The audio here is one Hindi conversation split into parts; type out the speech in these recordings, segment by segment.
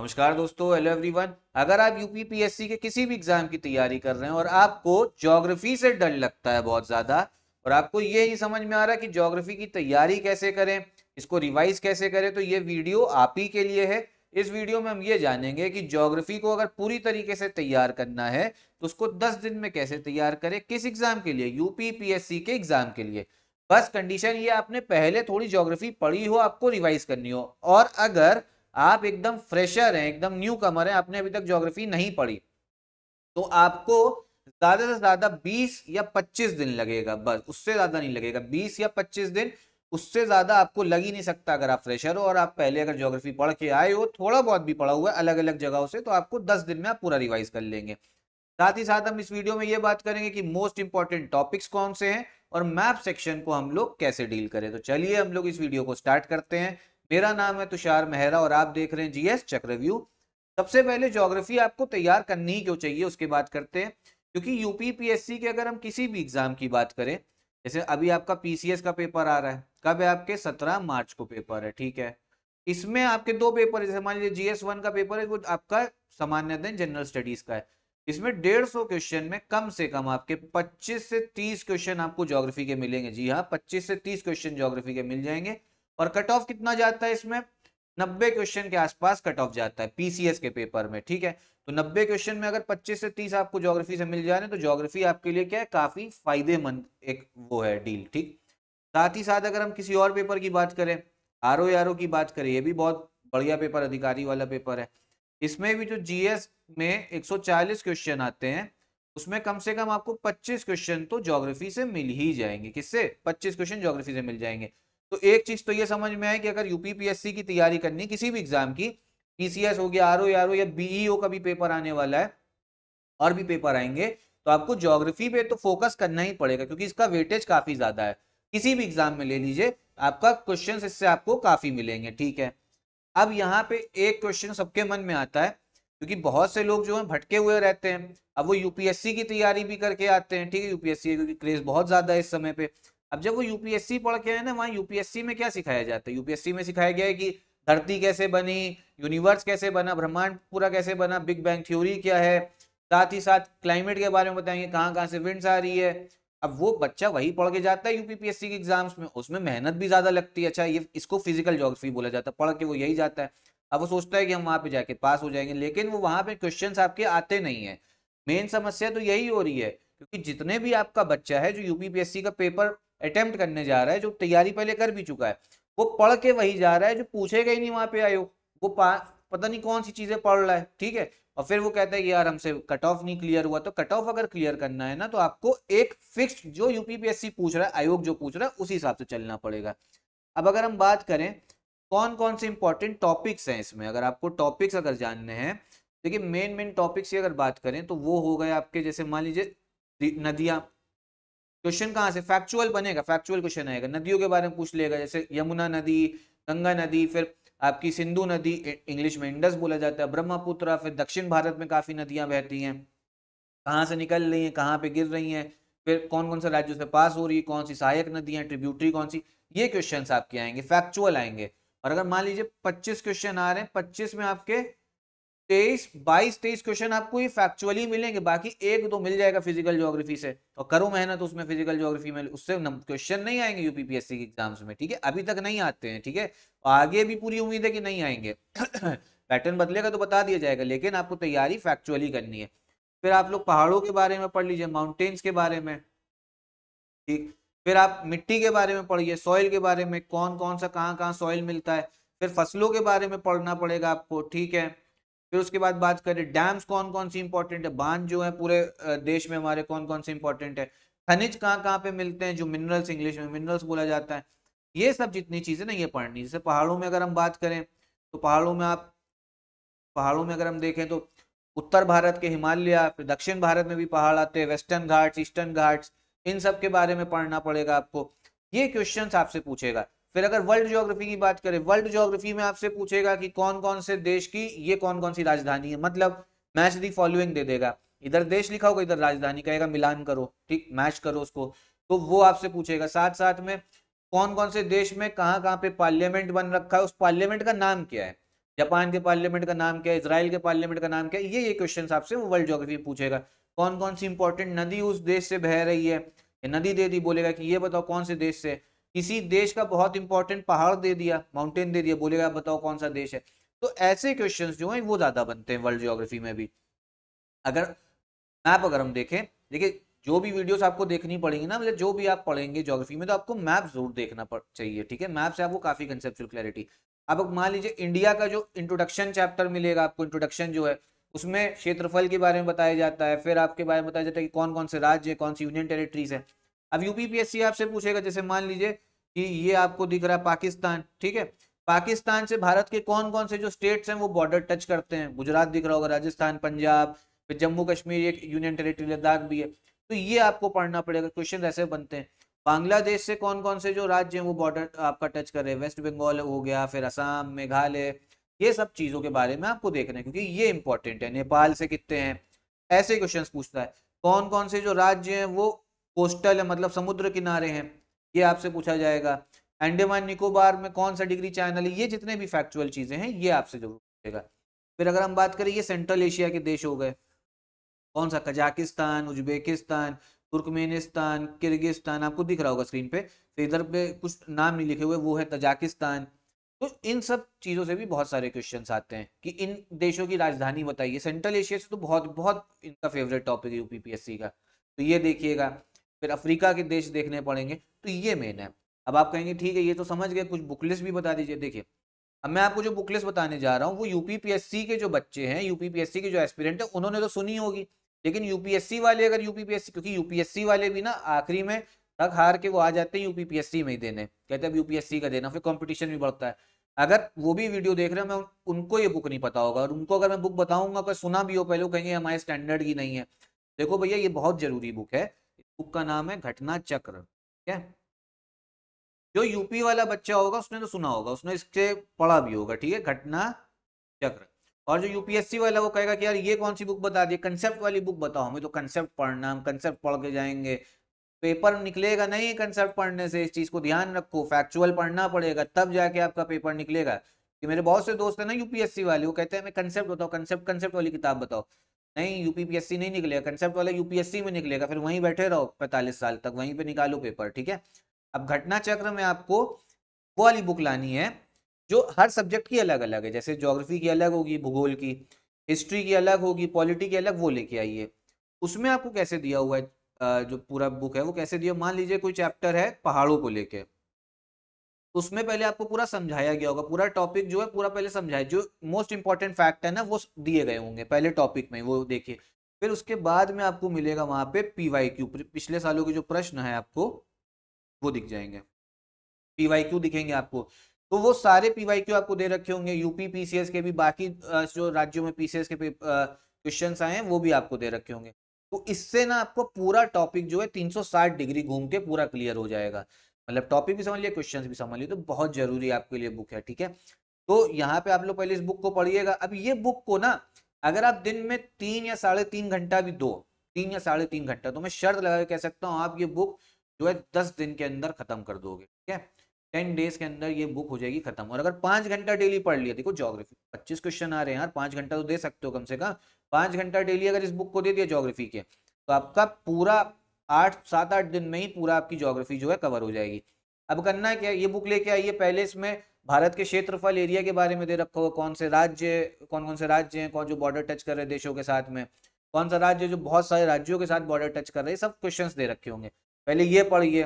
नमस्कार दोस्तों हेलो एवरीवन अगर आप यूपीपीएससी के किसी भी एग्जाम की तैयारी कर रहे हैं और आपको ज्योग्राफी से डर लगता है बहुत ज्यादा और आपको ये नहीं समझ में आ रहा कि ज्योग्राफी की तैयारी कैसे करें इसको रिवाइज कैसे करें तो ये वीडियो आप ही के लिए है इस वीडियो में हम ये जानेंगे कि ज्योग्राफी को अगर पूरी तरीके से तैयार करना है तो उसको दस दिन में कैसे तैयार करें किस एग्जाम के लिए यूपीपीएससी के एग्जाम के लिए बस कंडीशन ये आपने पहले थोड़ी ज्योग्राफी पढ़ी हो आपको रिवाइज करनी हो और अगर आप एकदम फ्रेशर हैं एकदम न्यू कमर हैं आपने अभी तक ज्योग्राफी नहीं पढ़ी तो आपको ज्यादा से ज्यादा 20 या 25 दिन लगेगा बस उससे ज्यादा नहीं लगेगा 20 या 25 दिन उससे ज्यादा आपको लग ही नहीं सकता अगर आप फ्रेशर हो और आप पहले अगर ज्योग्राफी पढ़ के आए हो थोड़ा बहुत भी पढ़ा हुआ है अलग अलग जगहों से तो आपको दस दिन में आप पूरा रिवाइज कर लेंगे साथ ही साथ हम इस वीडियो में ये बात करेंगे कि मोस्ट इंपॉर्टेंट टॉपिक्स कौन से हैं और मैप सेक्शन को हम लोग कैसे डील करें तो चलिए हम लोग इस वीडियो को स्टार्ट करते हैं मेरा नाम है तुषार मेहरा और आप देख रहे हैं जीएस चक्रव्यू सबसे पहले ज्योग्राफी आपको तैयार करनी ही क्यों चाहिए उसके बाद करते हैं क्योंकि यूपी पीएससी के अगर हम किसी भी एग्जाम की बात करें जैसे अभी आपका पीसीएस का पेपर आ रहा है कब है आपके सत्रह मार्च को पेपर है ठीक है इसमें आपके दो पेपर जैसे मान लीजिए जीएस वन का पेपर है वो आपका सामान्य दिन जनरल स्टडीज का है इसमें डेढ़ सौ क्वेश्चन में कम से कम आपके पच्चीस से तीस क्वेश्चन आपको ज्योग्राफी के मिलेंगे जी हाँ पच्चीस से तीस क्वेश्चन ज्योग्राफी के मिल जाएंगे और कट ऑफ कितना जाता है इसमें नब्बे क्वेश्चन के आसपास कट ऑफ जाता है पीसीएस के पेपर में ठीक है तो नब्बे क्वेश्चन में अगर पच्चीस से तीस आपको ज्योग्राफी से मिल जाए तो ज्योग्राफी आपके लिए क्या है काफी फायदेमंद एक वो है डील ठीक साथ ही साथ अगर हम किसी और पेपर की बात करें आर ओ की बात करें ये भी बहुत बढ़िया पेपर अधिकारी वाला पेपर है इसमें भी जो जीएस में 140 क्वेश्चन आते हैं उसमें कम से कम आपको 25 क्वेश्चन तो ज्योग्राफी से मिल ही जाएंगे किससे 25 क्वेश्चन ज्योग्राफी से मिल जाएंगे तो एक चीज तो ये समझ में आए कि अगर यूपीपीएससी की तैयारी करनी किसी भी एग्जाम की पीसीएस हो गया आर ओ e, या बीईओ e का भी पेपर आने वाला है और भी पेपर आएंगे तो आपको ज्योग्राफी पे तो फोकस करना ही पड़ेगा क्योंकि इसका वेटेज काफी ज्यादा है किसी भी एग्जाम में ले लीजिए आपका क्वेश्चन इससे आपको काफी मिलेंगे ठीक है अब यहाँ पे एक क्वेश्चन सबके मन में आता है क्योंकि बहुत से लोग जो है भटके हुए रहते हैं अब वो यूपीएससी की तैयारी भी करके आते हैं ठीक है यूपीएससी क्योंकि क्रेज बहुत ज्यादा है इस समय पे अब जब वो यूपीएससी पढ़ के आए ना वहाँ यूपीएससी में क्या सिखाया जाता है यूपीएससी में सिखाया गया है कि धरती कैसे बनी यूनिवर्स कैसे बना ब्रह्मांड पूरा कैसे बना बिग बैंग थ्योरी क्या है साथ ही साथ क्लाइमेट के बारे में बताएंगे कहाँ कहाँ से विंड्स आ रही है अब वो बच्चा वही पढ़ के जाता है यूपीपीएससी के एग्जाम्स में उसमें मेहनत भी ज्यादा लगती है अच्छा ये इसको फिजिकल जोग्राफी बोला जाता है पढ़ के वो यही जाता है अब वो सोचता है कि हम वहाँ पे जाके पास हो जाएंगे लेकिन वो वहाँ पे क्वेश्चन आपके आते नहीं है मेन समस्या तो यही हो रही है क्योंकि जितने भी आपका बच्चा है जो यूपीपीएससी का पेपर अटेम्प्ट करने जा रहा है जो तैयारी पहले कर भी चुका है वो पढ़ के वही जा रहा है जो पूछेगा ही नहीं वहाँ पे आयोग वो पता नहीं कौन सी चीजें पढ़ रहा है ठीक है और फिर वो कहता है कि यार हमसे कट ऑफ नहीं क्लियर हुआ तो कट ऑफ अगर क्लियर करना है ना तो आपको एक फिक्स जो यूपीपीएससी पूछ रहा है आयोग जो पूछ रहा है उसी हिसाब से चलना पड़ेगा अब अगर हम बात करें कौन कौन से इंपॉर्टेंट टॉपिक्स हैं इसमें अगर आपको टॉपिक्स अगर जानने हैं देखिए मेन मेन टॉपिक्स की अगर बात करें तो वो हो गए आपके जैसे मान लीजिए नदियां क्वेश्चन कहाँ से फैक्चुअल बनेगा फैक्चुअल क्वेश्चन आएगा नदियों के बारे में पूछ लेगा जैसे यमुना नदी गंगा नदी फिर आपकी सिंधु नदी इंग्लिश में इंडस बोला जाता है ब्रह्मपुत्र फिर दक्षिण भारत में काफी नदियां बहती हैं कहाँ से निकल रही हैं कहाँ पे गिर रही हैं फिर कौन कौन से राज्यों से पास हो रही है कौन सी सहायक नदियां ट्रिब्यूटरी कौन सी ये क्वेश्चन आपके आएंगे फैक्चुअल आएंगे और अगर मान लीजिए पच्चीस क्वेश्चन आ रहे हैं पच्चीस में आपके तेईस बाईस तेईस क्वेश्चन आपको ये फैक्चुअली मिलेंगे बाकी एक दो तो मिल जाएगा फिजिकल ज्योग्राफी से और करो मेहनत उसमें फिजिकल ज्योग्राफी में उससे क्वेश्चन नहीं आएंगे यूपीपीएससी के एग्जाम्स में ठीक है अभी तक नहीं आते हैं ठीक है आगे भी पूरी उम्मीद है कि नहीं आएंगे पैटर्न बदलेगा तो बता दिया जाएगा लेकिन आपको तैयारी फैक्चुअली करनी है फिर आप लोग पहाड़ों के बारे में पढ़ लीजिए माउंटेन्स के बारे में ठीक फिर आप मिट्टी के बारे में पढ़िए सॉइल के बारे में कौन कौन सा कहाँ कहाँ सॉइल मिलता है फिर फसलों के बारे में पढ़ना पड़ेगा आपको ठीक है फिर उसके बाद बात करें डैम्स कौन कौन सी इंपॉर्टेंट है बांध जो है पूरे देश में हमारे कौन कौन से इंपॉर्टेंट है खनिज कहाँ कहाँ पे मिलते हैं जो मिनरल्स इंग्लिश में मिनरल्स बोला जाता है ये सब जितनी चीजें ना ये पढ़नी जैसे पहाड़ों में अगर हम बात करें तो पहाड़ों में आप पहाड़ों में अगर हम देखें तो उत्तर भारत के हिमालय फिर दक्षिण भारत में भी पहाड़ आते हैं वेस्टर्न घाट्स ईस्टर्न घाट्स इन सब के बारे में पढ़ना पड़ेगा आपको ये क्वेश्चन आपसे पूछेगा फिर अगर वर्ल्ड ज्योग्राफी की बात करें वर्ल्ड ज्योग्राफी में आपसे पूछेगा कि कौन कौन से देश की ये कौन कौन सी राजधानी है मतलब मैच दी फॉलोइंग दे देगा इधर देश लिखा होगा इधर राजधानी कहेगा मिलान करो ठीक मैच करो उसको तो वो आपसे पूछेगा साथ साथ में कौन कौन से देश में कहाँ कहाँ पे पार्लियामेंट बन रखा है उस पार्लियामेंट का नाम क्या है जापान के पार्लियामेंट का नाम क्या है इसराइल के पार्लियामेंट का नाम क्या है ये ये क्वेश्चन आपसे वर्ल्ड ज्योग्राफी पूछेगा कौन कौन सी इंपॉर्टेंट नदी उस देश से बह रही है नदी दे दी बोलेगा कि ये बताओ कौन से देश से किसी देश का बहुत इंपॉर्टेंट पहाड़ दे दिया माउंटेन दे दिया बोलेगा बताओ कौन सा देश है तो ऐसे क्वेश्चन जो है वो ज्यादा बनते हैं वर्ल्ड जियोग्राफी में भी अगर मैप अगर हम देखें देखिए जो भी वीडियोस आपको देखनी पड़ेंगी ना मतलब जो भी आप पढ़ेंगे ज्योग्राफी में तो आपको मैप जरूर देखना पड़ चाहिए ठीक है मैप से आपको काफी कंसेप्चुअल क्लैरिटी अब मान लीजिए इंडिया का जो इंट्रोडक्शन चैप्टर मिलेगा आपको इंट्रोडक्शन जो है उसमें क्षेत्रफल के बारे में बताया जाता है फिर आपके बारे में बताया जाता है कि कौन कौन से राज्य कौन सी यूनियन टेरिटरीज है अब यूपीपीएससी आपसे पूछेगा जैसे मान लीजिए कि ये आपको दिख रहा है पाकिस्तान ठीक है पाकिस्तान से भारत के कौन कौन से जो स्टेट्स हैं वो बॉर्डर टच करते हैं गुजरात दिख रहा होगा राजस्थान पंजाब फिर जम्मू कश्मीर एक यूनियन टेरिटरी लद्दाख भी है तो ये आपको पढ़ना पड़ेगा क्वेश्चन ऐसे बनते हैं बांग्लादेश से कौन कौन से जो राज्य हैं वो बॉर्डर आपका टच कर रहे हैं वेस्ट बंगाल हो गया फिर असम मेघालय ये सब चीजों के बारे में आपको देखना है क्योंकि ये इंपॉर्टेंट है नेपाल से कितने हैं ऐसे क्वेश्चन पूछता है कौन कौन से जो राज्य हैं वो कोस्टल है मतलब समुद्र किनारे हैं ये आपसे पूछा जाएगा एंडेमान निकोबार में कौन सा डिग्री चैनल है ये जितने भी फैक्चुअल चीजें हैं ये आपसे जरूर पूछेगा फिर अगर हम बात करें ये सेंट्रल एशिया के देश हो गए कौन सा कजाकिस्तान उज्बेकिस्तान तुर्कमेनिस्तान किर्गिस्तान आपको दिख रहा होगा स्क्रीन पे तो इधर पे कुछ नाम नहीं लिखे हुए वो है तजाकिस्तान तो इन सब चीजों से भी बहुत सारे क्वेश्चन आते हैं कि इन देशों की राजधानी बताइए सेंट्रल एशिया से तो बहुत बहुत इनका फेवरेट टॉपिक है यूपीपीएससी का तो ये देखिएगा फिर अफ्रीका के देश देखने पड़ेंगे तो ये मेन है अब आप कहेंगे ठीक है ये तो समझ गए कुछ बुकलिस्ट भी बता दीजिए देखिए अब मैं आपको जो बुकलेस बताने जा रहा हूँ वो यूपीपीएससी के जो बच्चे हैं यूपीपीएससी के जो एस्पिरेंट है उन्होंने तो सुनी होगी लेकिन यूपीएससी वाले अगर यूपीपीएससी क्योंकि यूपीएससी वाले भी ना आखिरी में तक हार के वो आ जाते हैं यूपीपीएससी में ही देने कहते हैं यूपीएससी का देना फिर कंपटीशन भी बढ़ता है अगर वो भी वीडियो देख रहे हैं मैं उनको ये बुक नहीं पता होगा और उनको अगर मैं बुक बताऊंगा कोई सुना भी हो पहले वो कहेंगे हमारे स्टैंडर्ड की नहीं है देखो भैया ये बहुत जरूरी बुक है बुक का नाम है घटना चक्र ठीक है जो यूपी वाला बच्चा होगा उसने तो सुना होगा उसने इसके पढ़ा भी होगा ठीक है घटना चक्र और जो यूपीएससी वाला वो कहेगा कि यार ये कौन सी बुक बता दी कंसेप्ट वाली बुक बताओ हमें तो कंसेप्ट पढ़ना हम कंसेप्ट पढ़ के जाएंगे पेपर निकलेगा नहीं कंसेप्ट पढ़ने से इस चीज को ध्यान रखो फैक्चुअल पढ़ना पड़ेगा तब जाके आपका पेपर निकलेगा कि मेरे बहुत से दोस्त है ना यूपीएससी वाले वो कहते हैं हमें कंसेप्ट बताओ कंसेप्ट कंसेप्ट वाली किताब बताओ नहीं यूपीपीएससी नहीं निकलेगा कंसेप्ट वाला यूपीएससी में निकलेगा फिर वहीं बैठे रहो पैंतालीस साल तक वहीं पे निकालो पेपर ठीक है अब घटना चक्र में आपको वो वाली बुक लानी है जो हर सब्जेक्ट की अलग अलग है जैसे जोग्राफी की अलग होगी भूगोल की हिस्ट्री की अलग होगी पॉलिटी की अलग वो लेके आइए उसमें आपको कैसे दिया हुआ है जो पूरा बुक है वो कैसे दिया मान लीजिए कोई चैप्टर है पहाड़ों को लेकर उसमें पहले आपको पूरा समझाया गया होगा पूरा टॉपिक जो है पूरा पहले समझाया जो मोस्ट इंपॉर्टेंट फैक्ट है ना वो दिए गए होंगे पहले टॉपिक में वो देखिए फिर उसके बाद में आपको मिलेगा वहां पे पीवाई क्यू पिछले सालों के जो प्रश्न है आपको वो दिख जाएंगे पीवाई क्यू दिखेंगे आपको तो वो सारे पीवाई क्यू आपको दे रखे होंगे यूपी पीसीएस के भी बाकी जो राज्यों में पीसीएस के क्वेश्चन आए हैं वो भी आपको दे रखे होंगे तो इससे ना आपको पूरा टॉपिक जो है 360 डिग्री घूम के पूरा क्लियर हो जाएगा मतलब टॉपिक भी समझ लिया क्वेश्चन भी समझ लिया तो बहुत जरूरी आपके लिए बुक है ठीक है तो यहाँ पे आप लोग पहले इस बुक को पढ़िएगा अब ये बुक को ना अगर आप दिन में तीन या साढ़े तीन घंटा भी दो तीन या साढ़े तीन घंटा तो मैं शर्त लगा के कह सकता हूँ आप ये बुक जो है दस दिन के अंदर खत्म कर दोगे ठीक है टेन डेज के अंदर ये बुक हो जाएगी खत्म और अगर पांच घंटा डेली पढ़ लिया देखो जोग्राफी पच्चीस क्वेश्चन आ रहे हैं यार पांच घंटा तो दे सकते हो कम से कम पांच घंटा डेली अगर इस बुक को दे दिया जोग्राफी के तो आपका पूरा आठ सात आठ दिन में ही पूरा आपकी जोग्राफी जो है कवर हो जाएगी अब करना क्या ये बुक लेके आइए पहले इसमें भारत के क्षेत्रफल एरिया के बारे में दे रखा होगा कौन से राज्य कौन कौन से राज्य हैं कौन जो बॉर्डर टच कर रहे हैं देशों के साथ में कौन सा राज्य जो बहुत सारे राज्यों के साथ बॉर्डर टच कर रहे हैं सब क्वेश्चंस दे रखे होंगे पहले ये पढ़िए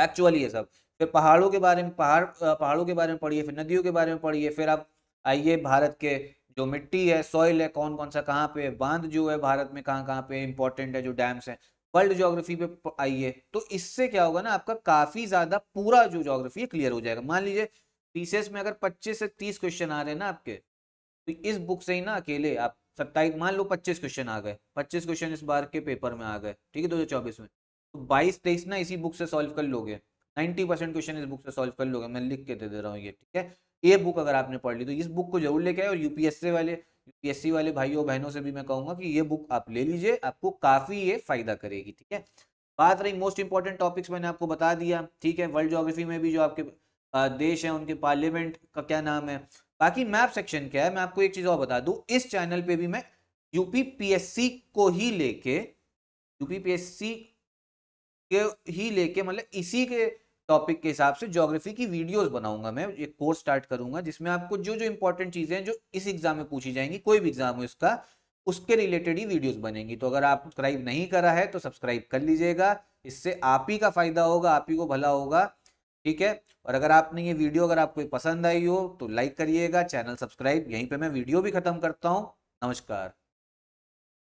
एक्चुअली ये सब फिर पहाड़ों के बारे में पहाड़ पहाड़ों के बारे में पढ़िए फिर नदियों के बारे में पढ़िए फिर आप आइए भारत के जो मिट्टी है सॉइल है कौन कौन सा कहाँ पे बांध जो है भारत में कहाँ कहाँ पे इंपॉर्टेंट है जो डैम्स हैं वर्ल्ड जोग्राफी पे आइए तो इससे क्या होगा ना आपका काफी ज्यादा पूरा जो है क्लियर हो जाएगा मान लीजिए पीसीएस में अगर 25 से 30 क्वेश्चन आ रहे हैं ना आपके तो इस बुक से ही ना अकेले आप सत्ताईस मान लो 25 क्वेश्चन आ गए 25 क्वेश्चन इस बार के पेपर में आ गए ठीक है दो हजार चौबीस में तो बाईस तेईस ना इसी बुक से सॉल्व कर लोगे 90 परसेंट क्वेश्चन इस बुक से सॉल्व कर लोगे मैं लिख के दे दे रहा हूँ ये ठीक है ये बुक अगर आपने पढ़ ली तो इस बुक को जरूर लेके आए और यूपीएससी वाले यूपीएससी वाले भाइयों बहनों से भी मैं कहूंगा कि ये बुक आप ले लीजिए आपको काफी ये फायदा करेगी ठीक है बात रही मोस्ट इंपॉर्टेंट टॉपिक्स मैंने आपको बता दिया ठीक है वर्ल्ड जोग्राफी में भी जो आपके देश है उनके पार्लियामेंट का क्या नाम है बाकी मैप सेक्शन क्या है मैं आपको एक चीज और बता दू इस चैनल पे भी मैं यूपीपीएससी को ही लेके यूपीपीएससी के ही लेके मतलब इसी के टॉपिक के हिसाब से ज्योग्राफी की वीडियोस बनाऊंगा मैं एक कोर्स स्टार्ट करूंगा जिसमें आपको जो जो इंपॉर्टेंट चीजें हैं जो इस एग्जाम में पूछी जाएंगी कोई भी एग्जाम हो इसका उसके रिलेटेड ही वीडियोस बनेंगी तो अगर आप सब्सक्राइब नहीं करा है तो सब्सक्राइब कर लीजिएगा इससे आप ही का फायदा होगा आप ही को भला होगा ठीक है और अगर आपने ये वीडियो अगर आपको पसंद आई हो तो लाइक करिएगा चैनल सब्सक्राइब यहीं पर मैं वीडियो भी खत्म करता हूँ नमस्कार